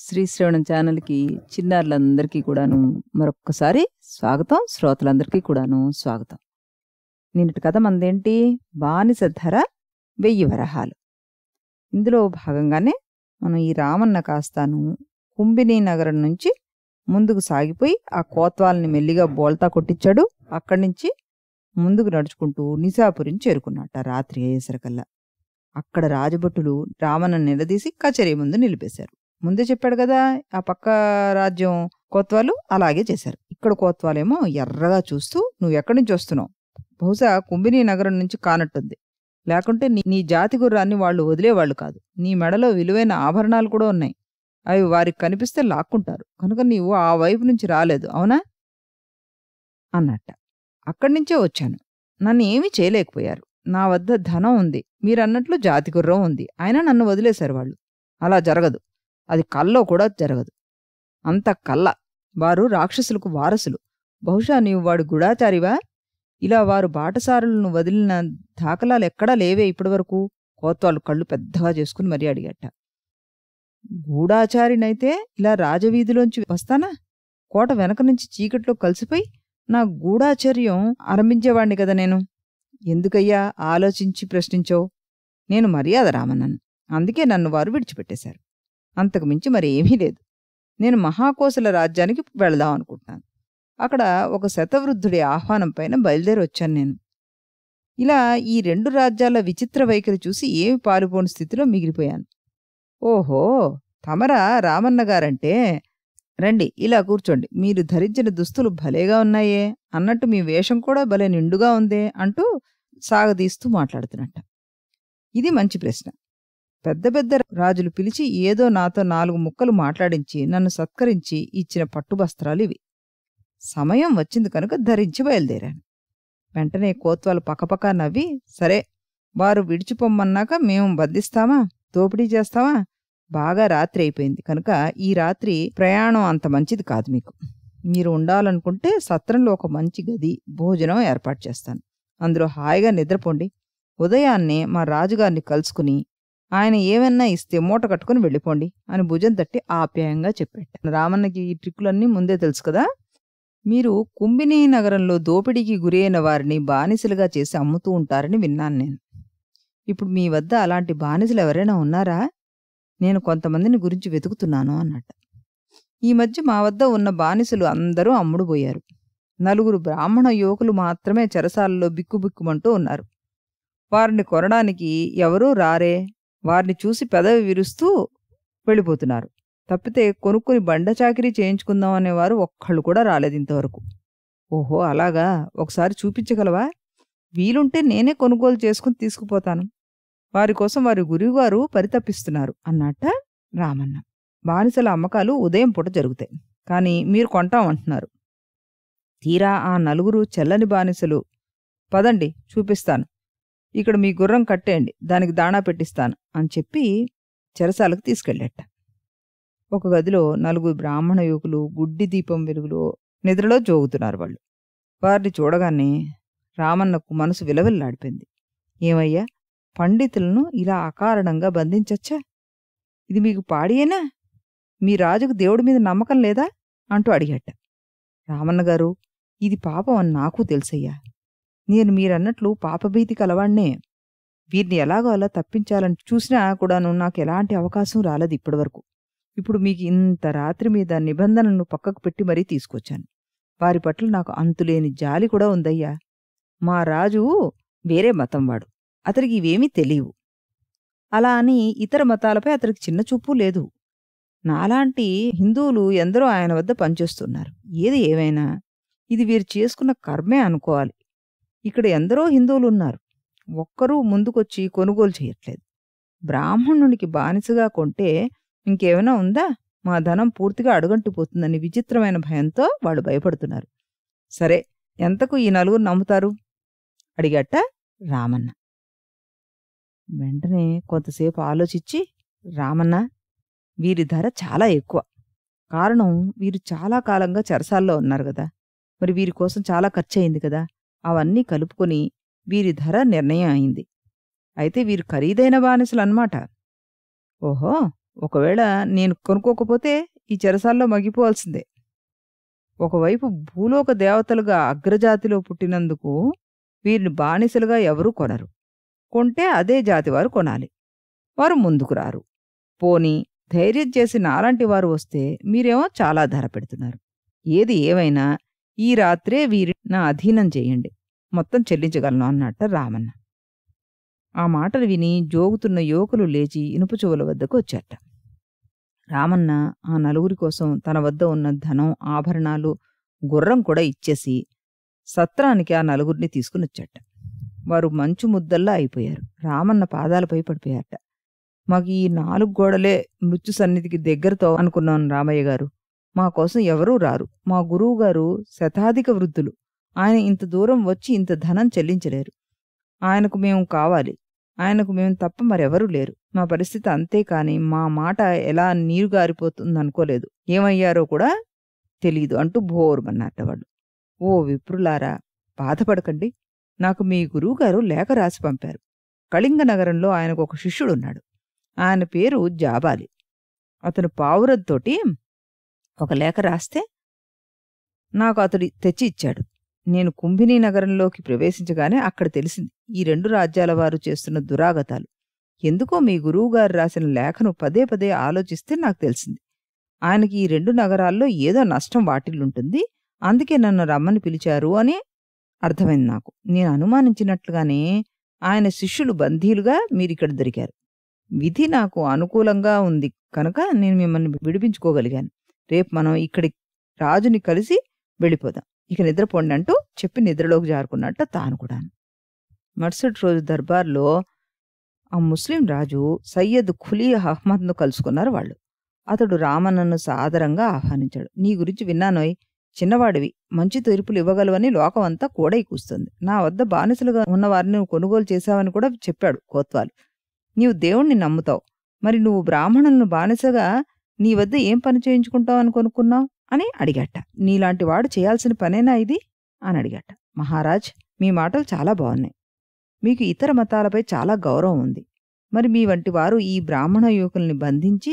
శ్రీశ్రవణం ఛానల్కి చిన్నారులందరికీ కూడాను మరొక్కసారి స్వాగతం శ్రోతలందరికీ కూడాను స్వాగతం నిన్నటి కథ మందేంటి బానిస ధర వెయ్యి వరహాలు ఇందులో భాగంగానే మనం ఈ రామన్న కాస్తాను కుంభిని నగరం నుంచి ముందుకు సాగిపోయి ఆ కోత్వాల్ని మెల్లిగా బోల్తా కొట్టించాడు అక్కడి నుంచి ముందుకు నడుచుకుంటూ నిజాపురిని చేరుకున్నట్ట రాత్రి అయ్యేసరికల్లా అక్కడ రాజభటులు రామన్న నిలదీసి కచేరీ ముందు నిలిపేశారు ముందే చెప్పాడు కదా ఆ పక్క రాజ్యం కోత్వాలు అలాగే చేశారు ఇక్కడ కోత్వాలేమో ఎర్రగా చూస్తూ నువ్వు ఎక్కడి నుంచి వస్తున్నావు బహుశా కుంభిని నగరం నుంచి కానట్టుంది లేకుంటే నీ నీ జాతి గుర్రాన్ని వాళ్ళు వదిలేవాళ్ళు కాదు నీ మెడలో విలువైన ఆభరణాలు కూడా ఉన్నాయి అవి వారికి కనిపిస్తే లాక్కుంటారు కనుక నీవు ఆ వైపు నుంచి రాలేదు అవునా అన్నట్ట అక్కడి నుంచే వచ్చాను నన్ను ఏమీ చేయలేకపోయారు నా వద్ద ధనం ఉంది మీరన్నట్లు జాతి గుర్రం ఉంది అయినా నన్ను వదిలేశారు వాళ్ళు అలా జరగదు అది కల్లో కూడా జరగదు అంత కల్ల వారు రాక్షసులకు వారసులు బహుశా నీవు వాడు గుడాచారివా ఇలా వారు బాటసారులను వదిలిన దాఖలాలు ఎక్కడా లేవే ఇప్పటివరకు కోత్వాలు కళ్ళు పెద్దగా చేసుకుని మరీ అడిగట గూఢాచారినైతే ఇలా రాజవీధిలోంచి వస్తానా కోట వెనక నుంచి చీకట్లో కలిసిపోయి నా గూఢాచర్యం ఆరంభించేవాణ్ణి కదా నేను ఎందుకయ్యా ఆలోచించి ప్రశ్నించో నేను మర్యాద రామన్నాను అందుకే నన్ను వారు విడిచిపెట్టేశారు అంతకుమించి మరి ఏమీ లేదు నేను మహాకోశల రాజ్యానికి వెళదాం అనుకుంటున్నాను అక్కడ ఒక శతవృద్ధుడి ఆహ్వానం పైన బయలుదేరి వచ్చాను నేను ఇలా ఈ రెండు రాజ్యాల విచిత్ర వైఖరి చూసి ఏమి పారిపోని స్థితిలో మిగిలిపోయాను ఓహో తమర రామన్నగారంటే రండి ఇలా కూర్చోండి మీరు ధరించిన దుస్తులు భలేగా ఉన్నాయే అన్నట్టు మీ వేషం కూడా భలే నిండుగా ఉందే అంటూ సాగదీస్తూ మాట్లాడుతున్నట్ట ఇది మంచి ప్రశ్న పెద్ద పెద్ద రాజులు పిలిచి ఏదో నాతో నాలుగు ముక్కలు మాట్లాడించి నన్ను సత్కరించి ఇచ్చిన పట్టుబస్త్రాలు ఇవి సమయం వచ్చింది కనుక ధరించి బయలుదేరాను వెంటనే కోత్వాలు పక్కపక్క నవ్వి సరే వారు విడిచిపొమ్మన్నాక మేము బద్దిస్తామా దోపిడీ చేస్తామా బాగా రాత్రి అయిపోయింది కనుక ఈ రాత్రి ప్రయాణం అంత మంచిది కాదు మీకు మీరు ఉండాలనుకుంటే సత్రంలో ఒక మంచి గది భోజనం ఏర్పాటు చేస్తాను అందులో హాయిగా నిద్రపోండి ఉదయాన్నే మా రాజుగారిని కలుసుకుని ఆయన ఏమన్నా ఇస్తే మూట కట్టుకుని వెళ్ళిపోండి అని భుజం తట్టి ఆప్యాయంగా చెప్పాడు రామన్నకి ఈ ట్రిక్కులన్నీ ముందే తెలుసు కదా మీరు కుంభినీ నగరంలో దోపిడీకి గురైన వారిని బానిసలుగా చేసి అమ్ముతూ ఉంటారని విన్నాను నేను ఇప్పుడు మీ వద్ద అలాంటి బానిసలు ఎవరైనా ఉన్నారా నేను కొంతమందిని గురించి వెతుకుతున్నాను అన్నట్టు ఈ మధ్య మా వద్ద ఉన్న బానిసలు అందరూ అమ్ముడుపోయారు నలుగురు బ్రాహ్మణ యువకులు మాత్రమే చెరసాలలో బిక్కుబిక్కుమంటూ ఉన్నారు వారిని కొనడానికి ఎవరూ రారే వారిని చూసి పెదవి విరుస్తూ వెళ్ళిపోతున్నారు తప్పితే కొనుక్కుని బండ చాకరీ చేయించుకుందాం అనేవారు ఒక్కళ్ళు కూడా రాలేదు ఇంతవరకు ఓహో అలాగా ఒకసారి చూపించగలవా వీలుంటే నేనే కొనుగోలు చేసుకుని తీసుకుపోతాను వారి కోసం వారి గురువుగారు పరితపిస్తున్నారు అన్నట్ట రామన్న బానిసల అమ్మకాలు ఉదయం పూట జరుగుతాయి కానీ మీరు కొంటామంటున్నారు తీరా ఆ నలుగురు చెల్లని బానిసలు పదండి చూపిస్తాను ఇక్కడ మీ గుర్రం కట్టేయండి దానికి దాణా పెట్టిస్తాను అని చెప్పి చెరసాలకు తీసుకెళ్ళట ఒక గదిలో నలుగురు బ్రాహ్మణ యువకులు గుడ్డి దీపం వెలుగులో నిద్రలో జోగుతున్నారు వాళ్ళు వారిని చూడగానే రామన్నకు మనసు విలవిల్లాడిపోయింది ఏమయ్యా పండితులను ఇలా అకారణంగా బంధించచ్చా ఇది మీకు పాడియేనా మీ రాజుకు దేవుడి మీద నమ్మకం లేదా అంటూ అడిగట రామన్న గారు ఇది పాపం అని నాకు తెలుసయ్యా నేను మీరన్నట్లు పాపభీతి కలవాణ్ణే వీరిని ఎలాగో అలా తప్పించాలని చూసినా కూడాను నాకు ఎలాంటి అవకాశం రాలేదు ఇప్పటివరకు ఇప్పుడు మీకు ఇంత రాత్రి మీద నిబంధనలను పక్కకు పెట్టి మరీ తీసుకొచ్చాను వారి పట్ల నాకు అంతులేని జాలి కూడా ఉందయ్యా మా రాజు వేరే మతం వాడు అతనికి ఇవేమీ తెలియవు అలా అని ఇతర మతాలపై అతనికి చిన్న చూపు లేదు నాలాంటి హిందువులు ఎందరో ఆయన వద్ద పనిచేస్తున్నారు ఏది ఏమైనా ఇది వీరు చేసుకున్న కర్మే అనుకోవాలి ఇక్కడ ఎందరో హిందువులు ఉన్నారు ఒక్కరూ ముందుకొచ్చి కొనుగోలు చేయట్లేదు బ్రాహ్మణునికి బానిసగా కొంటే ఇంకేమైనా ఉందా మా ధనం పూర్తిగా అడుగంటిపోతుందని విచిత్రమైన భయంతో వాళ్ళు భయపడుతున్నారు సరే ఎంతకు ఈ నలుగురు నమ్ముతారు అడిగట రామన్న వెంటనే కొంతసేపు ఆలోచించి రామన్న వీరి ధర చాలా ఎక్కువ కారణం వీరు చాలా కాలంగా చెరసాల్లో ఉన్నారు కదా మరి వీరి కోసం చాలా ఖర్చయింది కదా అవన్నీ కలుపుకొని వీరి ధర నిర్ణయం అయింది అయితే వీరు ఖరీదైన బానిసలన్నమాట ఓహో ఒకవేళ నేను కొనుక్కోకపోతే ఈ చెరసాల్లో మగిపోవాల్సిందే ఒకవైపు భూలోక దేవతలుగా అగ్రజాతిలో పుట్టినందుకు వీరిని బానిసలుగా ఎవరూ కొనరు కొంటే అదే జాతివారు కొనాలి వారు ముందుకు రారు పోని ధైర్యం చేసి నాలాంటి వారు వస్తే మీరేమో చాలా ధర పెడుతున్నారు ఏది ఏమైనా ఈ రాత్రే వీరి నా అధీనం చేయండి మొత్తం చెల్లించగలను అన్నట్ట రామన్న ఆ మాటలు విని జోగుతున్న యువకులు లేచి ఇనుపు చెవుల వద్దకు వచ్చాట రామన్న ఆ నలుగురి కోసం తన వద్ద ఉన్న ధనం ఆభరణాలు గుర్రం కూడా ఇచ్చేసి సత్రానికి ఆ నలుగురిని తీసుకుని వచ్చాట వారు మంచు ముద్దల్లా అయిపోయారు రామన్న పాదాలపై పడిపోయారట మాకు ఈ నాలుగు గోడలే మృత్యు సన్నిధికి దగ్గరతో అనుకున్నాను రామయ్య గారు మా కోసం ఎవరూ రారు మా గురువుగారు శతాధిక వృద్ధులు ఆయన ఇంత దూరం వచ్చి ఇంత ధనం చెల్లించలేరు ఆయనకు మేము కావాలి ఆయనకు మేము తప్ప మరెవరూ లేరు మా పరిస్థితి అంతే కాని మా మాట ఎలా నీరు గారిపోతుందనుకోలేదు ఏమయ్యారో కూడా తెలీదు అంటూ భోరుమన్నట్ట వాళ్ళు ఓ విప్రులారా బాధపడకండి నాకు మీ గురువుగారు లేఖ రాసి పంపారు కళింగ నగరంలో ఆయనకు ఒక శిష్యుడున్నాడు ఆయన పేరు జాబాలి అతను పావురద్దోటి ఒక లేఖ రాస్తే నాకు అతడి తెచ్చి ఇచ్చాడు నేను కుంభినీ నగరంలోకి ప్రవేశించగానే అక్కడ తెలిసింది ఈ రెండు రాజ్యాల వారు చేస్తున్న దురాగతాలు ఎందుకో మీ గురువుగారు రాసిన లేఖను పదే పదే ఆలోచిస్తే నాకు తెలిసింది ఆయనకి ఈ రెండు నగరాల్లో ఏదో నష్టం వాటిల్లుంటుంది అందుకే నన్ను రమ్మని పిలిచారు అని అర్థమైంది నాకు నేను అనుమానించినట్లుగానే ఆయన శిష్యులు బంధీలుగా మీరిక్కడ దొరికారు విధి నాకు అనుకూలంగా ఉంది కనుక నేను మిమ్మల్ని విడిపించుకోగలిగాను రేపు మనం ఇక్కడి రాజుని కలిసి వెళ్ళిపోదాం ఇక నిద్రపోండి అంటూ చెప్పి నిద్రలోకి జారుకున్నట్ట తాను కూడాను మరుసటి రోజు దర్బార్లో ఆ ముస్లిం రాజు సయ్యద్ ఖులీ అహ్మద్ను కలుసుకున్నారు వాళ్ళు అతడు రామన్నను సాదరంగా ఆహ్వానించాడు నీ గురించి విన్నానోయ్ చిన్నవాడివి మంచి తీర్పులు ఇవ్వగలవని లోకమంతా కూడా కూస్తుంది నా వద్ద బానిసలుగా ఉన్నవారిని నువ్వు కొనుగోలు చేశావని కూడా చెప్పాడు కోత్వాలు నీవు దేవుణ్ణి నమ్ముతావు మరి నువ్వు బ్రాహ్మణులను బానిసగా నీ వద్ద ఏం పని చేయించుకుంటావు అని కొనుక్కున్నావు అని అడిగట నీలాంటి వాడు చేయాల్సిన పనేనా ఇది అని అడిగట మహారాజ్ మీ మాటలు చాలా బాగున్నాయి మీకు ఇతర మతాలపై చాలా గౌరవం ఉంది మరి మీ వంటి వారు ఈ బ్రాహ్మణ యువకుల్ని బంధించి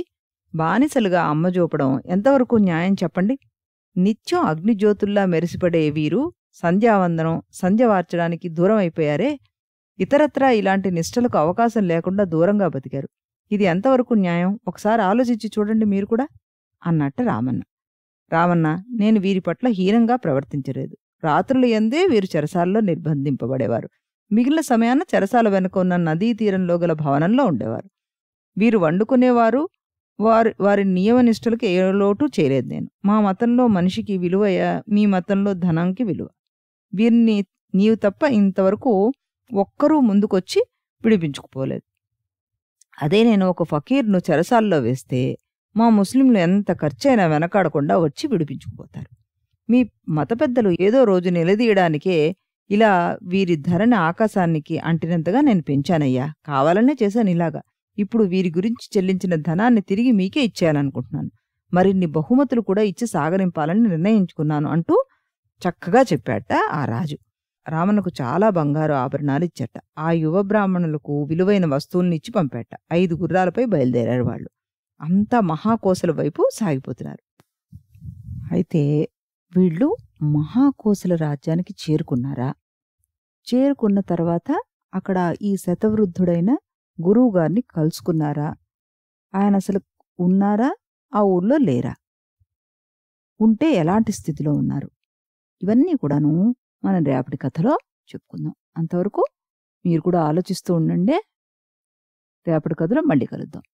బానిసలుగా అమ్మజోపడం ఎంతవరకు న్యాయం చెప్పండి నిత్యం అగ్నిజ్యోతుల్లా మెరిసిపడే వీరు సంధ్యావందనం సంధ్య వార్చడానికి దూరం అయిపోయారే ఇతరత్రా ఇలాంటి నిష్టలకు అవకాశం లేకుండా దూరంగా బతికారు ఇది ఎంతవరకు న్యాయం ఒకసారి ఆలోచించి చూడండి మీరు కూడా అన్నట్టు రామన్న రామన్న నేను వీరి పట్ల హీనంగా ప్రవర్తించలేదు రాత్రులు ఎందే వీరు చెరసాలలో నిర్బంధింపబడేవారు మిగిలిన సమయాన చెరసాల వెనుక ఉన్న నదీ తీరంలో గల భవనంలో ఉండేవారు వీరు వండుకునేవారు వారు వారి నియమనిష్టలకు ఏ లోటు చేయలేదు నేను మా మతంలో మనిషికి విలువ మీ మతంలో ధనంకి విలువ వీరిని నీవు తప్ప ఇంతవరకు ఒక్కరూ ముందుకొచ్చి విడిపించుకుపోలేదు అదే నేను ఒక ఫకీర్ను చెరసాల్లో వేస్తే మా ముస్లింలు ఎంత ఖర్చైనా వెనకాడకుండా వచ్చి విడిపించుకుపోతారు మీ మత పెద్దలు ఏదో రోజు నిలదీయడానికే ఇలా వీరి ధరని ఆకాశానికి అంటినంతగా నేను పెంచానయ్యా కావాలనే చేశాను ఇలాగా ఇప్పుడు వీరి గురించి చెల్లించిన ధనాన్ని తిరిగి మీకే ఇచ్చేయాలనుకుంటున్నాను మరిన్ని బహుమతులు కూడా ఇచ్చి సాగరింపాలని నిర్ణయించుకున్నాను అంటూ చక్కగా చెప్పాట ఆ రాజు రామనకు చాలా బంగారు ఆభరణాలు ఇచ్చట ఆ యువ బ్రాహ్మణులకు విలువైన వస్తువుల్ని ఇచ్చి పంపేట ఐదు గుర్రాలపై బయలుదేరారు వాళ్ళు అంతా మహాకోశల వైపు సాగిపోతున్నారు అయితే వీళ్ళు మహాకోశల రాజ్యానికి చేరుకున్నారా చేరుకున్న తర్వాత అక్కడ ఈ శతవృద్ధుడైన గురువు గారిని కలుసుకున్నారా ఆయన అసలు ఉన్నారా ఆ ఊర్లో లేరా ఉంటే ఎలాంటి స్థితిలో ఉన్నారు ఇవన్నీ కూడాను మనం రేపటి కథలో చెప్పుకుందాం అంతవరకు మీరు కూడా ఆలోచిస్తూ ఉండండి రేపటి కథలో మళ్ళీ కలుద్దాం